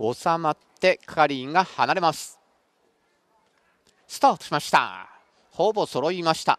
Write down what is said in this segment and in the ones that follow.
収まって係員が離れますスタートしましたほぼ揃いました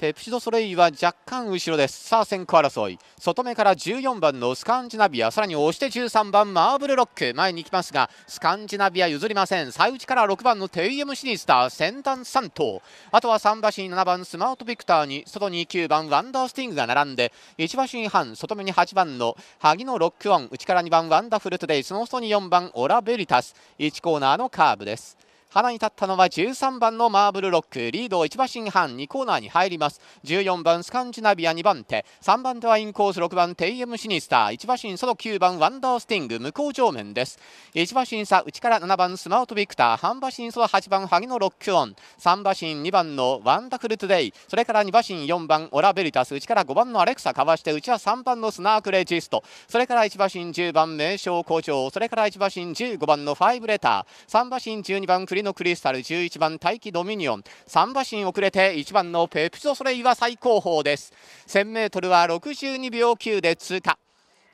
ペプシド・ソレイは若干後ろですさあ先行争い外目から14番のスカンジナビアさらに押して13番マーブルロック前に行きますがスカンジナビア譲りません最内から6番のテイエム・シニスター先端3頭あとは3馬身7番スマート・ビクターに外に9番ワンダースティングが並んで1馬身半外目に8番の萩野ロックオン内から2番ワンダフルトデイその外に4番オラ・ベリタス1コーナーのカーブです花に立ったのは13番のマーブルロックリードを1馬身半2コーナーに入ります14番スカンジナビア2番手3番手はインコース6番テイエムシニスター1馬身その9番ワンダースティング向こう上面です1馬身差内から7番スマートビクター半馬身その8番ハギのロックオン3馬身2番のワンダフルトゥデイそれから2馬身4番オラベリタス内から5番のアレクサかわして内は3番のスナークレジストそれから1馬身10番名称校長それから1馬身15番のファイブレター3馬身12番クリ栗のクリスタル11番大気ドミニオン3馬身遅れて1番のペプソソレイは最高峰です 1000m は62秒9で通過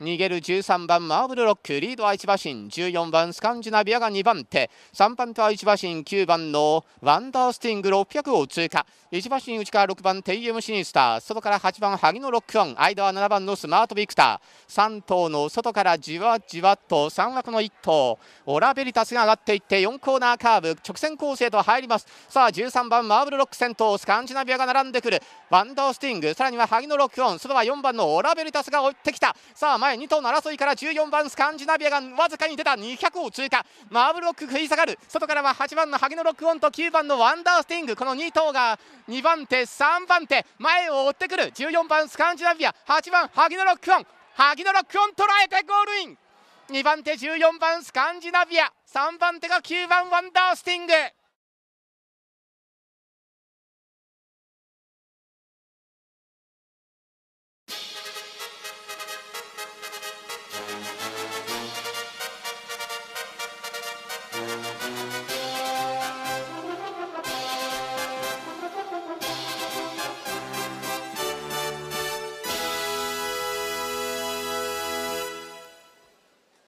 逃げる13番マーブルロックリード愛知馬身14番スカンジナビアが2番手3番手愛知馬身9番のワンダースティング600を通過1馬身内から6番テイエムシニスター外から8番萩野ロックオン間は7番のスマートビクター3頭の外からじわじわと3枠の1頭オラベリタスが上がっていって4コーナーカーブ直線構成と入りますさあ13番マーブルロック先頭スカンジナビアが並んでくるワンダースティングさらには萩野ロックオン外は4番のオラベリタスが追ってきたさあ前2頭の争いから14番スカンジナビアがわずかに出た200を通過マーブロック食い下がる外からは8番のハゲロックオンと9番のワンダースティングこの2頭が2番手3番手前を追ってくる14番スカンジナビア8番ハゲロックオンハギロックオン捉えてゴールイン2番手14番スカンジナビア3番手が9番ワンダースティング